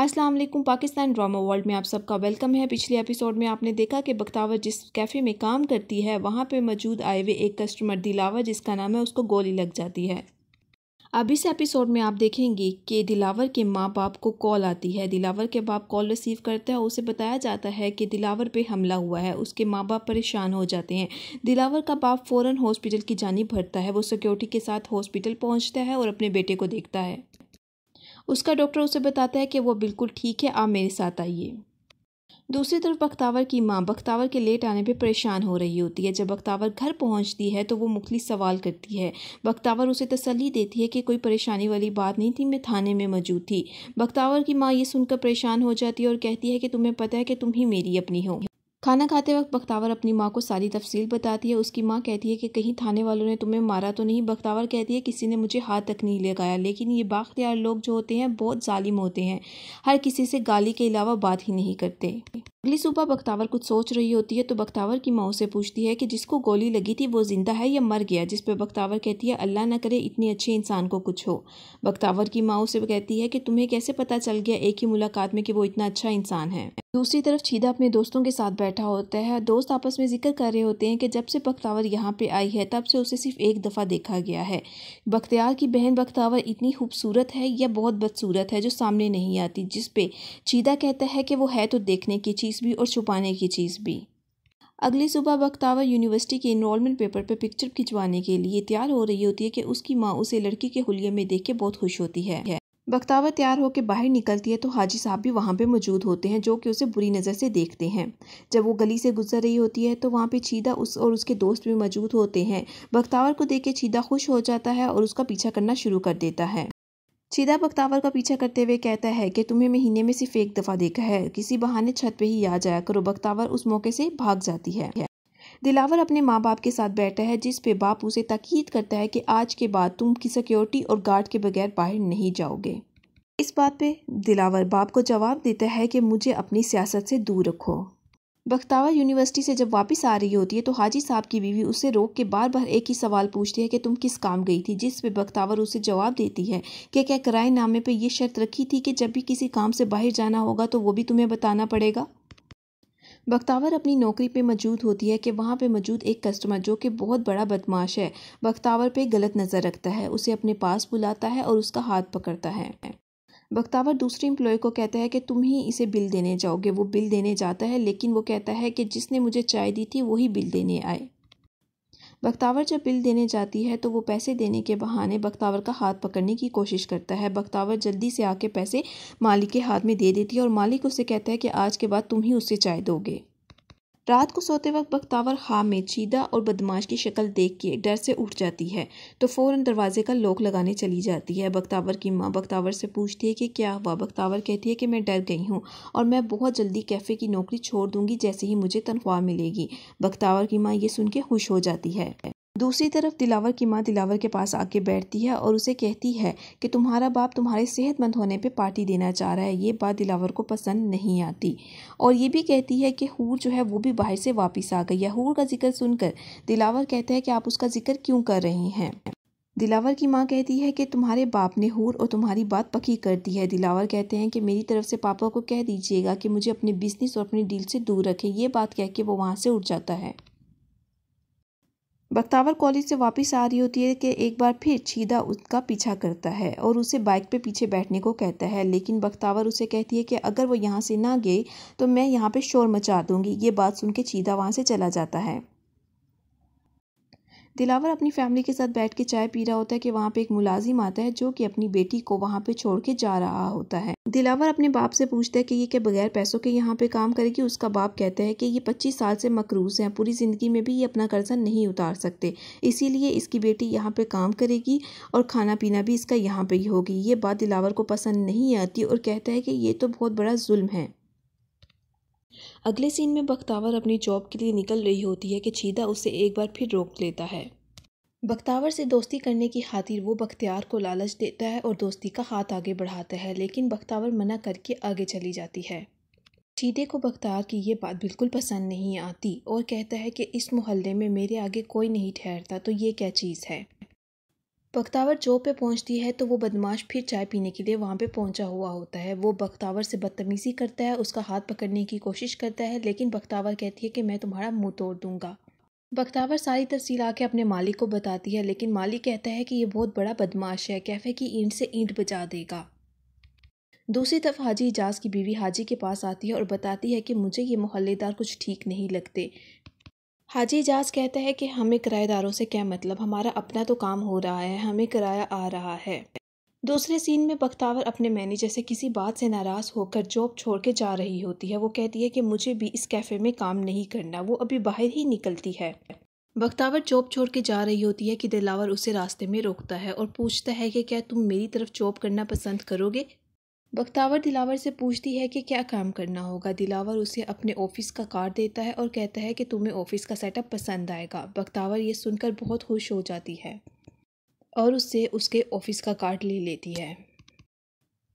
अस्सलाम वालेकुम Pakistan drama world में आप सबका वेलकम है पिछले एपिसोड में आपने देखा कि बख्तावर जिस कैफ़े में काम करती है वहाँ पे मौजूद आए हुए एक कस्टमर दिलावर जिसका नाम है उसको गोली लग जाती है अब इस एपिसोड में आप देखेंगे कि दिलावर के माँ बाप को कॉल आती है दिलावर के बाप कॉल रिसीव करते हैं और उसे बताया जाता है कि दिलावर पे हमला हुआ है उसके माँ बाप परेशान हो जाते हैं दिलावर का बाप फ़ौरन हॉस्पिटल की जानी भरता है वो सिक्योरिटी के साथ हॉस्पिटल पहुँचता है और अपने बेटे को देखता है उसका डॉक्टर उसे बताता है कि वो बिल्कुल ठीक है आप मेरे साथ आइए दूसरी तरफ बख्तावर की माँ बख्तावर के लेट आने पे परेशान हो रही होती है जब बख्तावर घर पहुँचती है तो वो मुखलिस सवाल करती है बख्तावर उसे तसली देती है कि कोई परेशानी वाली बात नहीं थी मैं थाने में मौजूद थी बख्तावर की माँ ये सुनकर परेशान हो जाती है और कहती है कि तुम्हें पता है कि तुम ही मेरी अपनी हो खाना खाते वक्त बख्तावर अपनी माँ को सारी तफसील बताती है उसकी माँ कहती है कि कहीं थाने वालों ने तुम्हें मारा तो नहीं बख्तावर कहती है किसी ने मुझे हाथ तक नहीं लगाया लेकिन ये बाख्तियार लोग जो होते हैं बहुत ालिम होते हैं हर किसी से गाली के अलावा बात ही नहीं करते अगली सुबह बख्तावर कुछ सोच रही होती है तो बख्तावर की माँ से पूछती है कि जिसको गोली लगी थी वो जिंदा है या मर गया जिस पर बख्तावर कहती है अल्लाह ना करे इतने अच्छे इंसान को कुछ हो बख्तावर की माँ से कहती है कि तुम्हें कैसे पता चल गया एक ही मुलाकात में कि वो इतना अच्छा इंसान है दूसरी तरफ छीदा अपने दोस्तों के साथ बैठा होता है दोस्त आपस में जिक्र कर रहे होते हैं कि जब से बख्तावर यहाँ पे आई है तब से उसे सिर्फ एक दफ़ा देखा गया है बख्तियार की बहन बख्तावर इतनी खूबसूरत है या बहुत बदसूरत है जो सामने नहीं आती जिस पे छीदा कहता है कि वो है तो देखने की चीज़ चीज़ भी और छुपाने की चीज़ भी अगली सुबह बख्तावर यूनिवर्सिटी के इनरोलमेंट पेपर पर पिक्चर खिंचवाने के लिए तैयार हो रही होती है कि उसकी माँ उसे लड़की के हुलिये में देख के बहुत खुश होती है बख्तावर तैयार होकर बाहर निकलती है तो हाजी साहब भी वहाँ पे मौजूद होते हैं जो कि उसे बुरी नज़र से देखते हैं जब वो गली से गुजर रही होती है तो वहाँ पे छीदा उस और उसके दोस्त भी मौजूद होते हैं बख्तावर को देख के छीदा खुश हो जाता है और उसका पीछा करना शुरू कर देता है चिदा बख्तावर का पीछा करते हुए कहता है कि तुम्हें महीने में सिर्फ एक दफ़ा देखा है किसी बहाने छत पे ही आ जाया करो बख्तावर उस मौके से भाग जाती है दिलावर अपने माँ बाप के साथ बैठा है जिस पे बाप उसे तकीद करता है कि आज के बाद तुम की सिक्योरिटी और गार्ड के बगैर बाहर नहीं जाओगे इस बात पे दिलावर बाप को जवाब देता है कि मुझे अपनी सियासत से दूर रखो बख्तावा यूनिवर्सिटी से जब वापस आ रही होती है तो हाजी साहब की बीवी उसे रोक के बार बार एक ही सवाल पूछती है कि तुम किस काम गई थी जिस पे बख्तावर उसे जवाब देती है कि क्या किराए नामे पे ये शर्त रखी थी कि जब भी किसी काम से बाहर जाना होगा तो वो भी तुम्हें बताना पड़ेगा बख्तावर अपनी नौकरी पे मौजूद होती है कि वहाँ पे मौजूद एक कस्टमर जो कि बहुत बड़ा बदमाश है बख्तावर पे गलत नज़र रखता है उसे अपने पास बुलाता है और उसका हाथ पकड़ता है बख्तावर दूसरे एम्प्लॉय को कहता है कि तुम ही इसे बिल देने जाओगे वो बिल देने जाता है लेकिन वो कहता है कि जिसने मुझे चाय दी थी वही बिल देने आए बख्तावर जब बिल देने जाती है तो वो पैसे देने के बहाने बख्तावर का हाथ पकड़ने की कोशिश करता है बख्तावर जल्दी से आके पैसे मालिक के हाथ में दे देती है और मालिक उससे कहता है कि आज के बाद तुम ही उससे चाय दोगे रात को सोते वक्त बख्तावर खाम में चीदा और बदमाश की शक्ल देख के डर से उठ जाती है तो फ़ौरन दरवाजे का लॉक लगाने चली जाती है बख्तावर की माँ बख्तावर से पूछती है कि क्या हुआ बख्तावर कहती है कि मैं डर गई हूँ और मैं बहुत जल्दी कैफ़े की नौकरी छोड़ दूँगी जैसे ही मुझे तनख्वाह मिलेगी बख्तावर की माँ ये सुन के खुश हो जाती है दूसरी तरफ दिलावर की माँ दिलावर के पास आके बैठती है और उसे कहती है कि तुम्हारा बाप तुम्हारे सेहतमंद होने पे पार्टी देना चाह रहा है ये बात दिलावर को पसंद नहीं आती और ये भी कहती है कि हूर जो है वो भी बाहर से वापस आ गई है हूर का जिक्र सुनकर दिलावर कहते हैं कि आप उसका जिक्र क्यों कर रहे हैं दिलावर की माँ कहती है कि तुम्हारे बाप ने हूर और तुम्हारी बात पक्की कर दी है दिलावर कहते हैं कि मेरी तरफ से पापा को कह दीजिएगा कि मुझे अपने बिजनेस और अपने डील से दूर रखें ये बात कह के वो वहाँ से उठ जाता है बख्तावर कॉलेज से वापस आ रही होती है कि एक बार फिर छीदा उसका पीछा करता है और उसे बाइक पे पीछे बैठने को कहता है लेकिन बख्तावर उसे कहती है कि अगर वो यहाँ से ना गई तो मैं यहाँ पे शोर मचा दूंगी ये बात सुन के छीदा वहाँ से चला जाता है दिलावर अपनी फैमिली के साथ बैठ के चाय पी रहा होता है कि वहाँ पे एक मुलाजिम आता है जो कि अपनी बेटी को वहाँ पे छोड़ के जा रहा होता है दिलावर अपने बाप से पूछता है कि ये क्या बगैर पैसों के यहाँ पे काम करेगी उसका बाप कहता है कि ये पच्चीस साल से मकरूज हैं पूरी ज़िंदगी में भी ये अपना कर्जा नहीं उतार सकते इसीलिए इसकी बेटी यहाँ पे काम करेगी और खाना पीना भी इसका यहाँ पे ही होगी ये बात दिलावर को पसंद नहीं आती और कहता है कि ये तो बहुत बड़ा जुल्म है अगले सीन में बख्तावर अपनी जॉब के लिए निकल रही होती है कि चीदा उसे एक बार फिर रोक लेता है बख्तावर से दोस्ती करने की खातिर वो बख्तियार को लालच देता है और दोस्ती का हाथ आगे बढ़ाता है लेकिन बख्तावर मना करके आगे चली जाती है चीदे को बख्तार की ये बात बिल्कुल पसंद नहीं आती और कहता है कि इस मोहल्ले में मेरे आगे कोई नहीं ठहरता तो ये क्या चीज़ है बख्तावर जॉब पे पहुंचती है तो वो बदमाश फिर चाय पीने के लिए वहाँ पे पहुंचा हुआ होता है वो बख्तावर से बदतमीज़ी करता है उसका हाथ पकड़ने की कोशिश करता है लेकिन बख्तावर कहती है कि मैं तुम्हारा मुंह तोड़ दूंगा बख्तावर सारी तफसील आके अपने मालिक को बताती है लेकिन मालिक कहता है कि ये बहुत बड़ा बदमाश है कैफ़े की ईंट से ईंट बजा देगा दूसरी तरफ हाजी इजाज की बीवी हाजी के पास आती है और बताती है कि मुझे ये मोहल्लेदार कुछ ठीक नहीं लगते हाजी एजाज कहता है कि हमें किराएदारों से क्या मतलब हमारा अपना तो काम हो रहा है हमें किराया आ रहा है दूसरे सीन में बख्तावर अपने मैनेजर से किसी बात से नाराज़ होकर जॉब छोड़ के जा रही होती है वो कहती है कि मुझे भी इस कैफ़े में काम नहीं करना वो अभी बाहर ही निकलती है बख्तावर जॉब छोड़ के जा रही होती है कि दिलावर उसे रास्ते में रोकता है और पूछता है कि क्या तुम मेरी तरफ जॉब करना पसंद करोगे बख्तावर दिलावर से पूछती है कि क्या काम करना होगा दिलावर उसे अपने ऑफिस का कार्ड देता है और कहता है कि तुम्हें ऑफिस का सेटअप पसंद आएगा बख्तावर ये सुनकर बहुत खुश हो जाती है और उससे उसके ऑफिस का कार्ड ले लेती है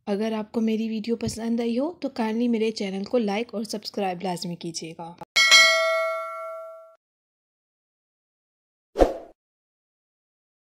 अगर आपको मेरी वीडियो पसंद आई हो तो काइंडली मेरे चैनल को लाइक और सब्सक्राइब लाजमी कीजिएगा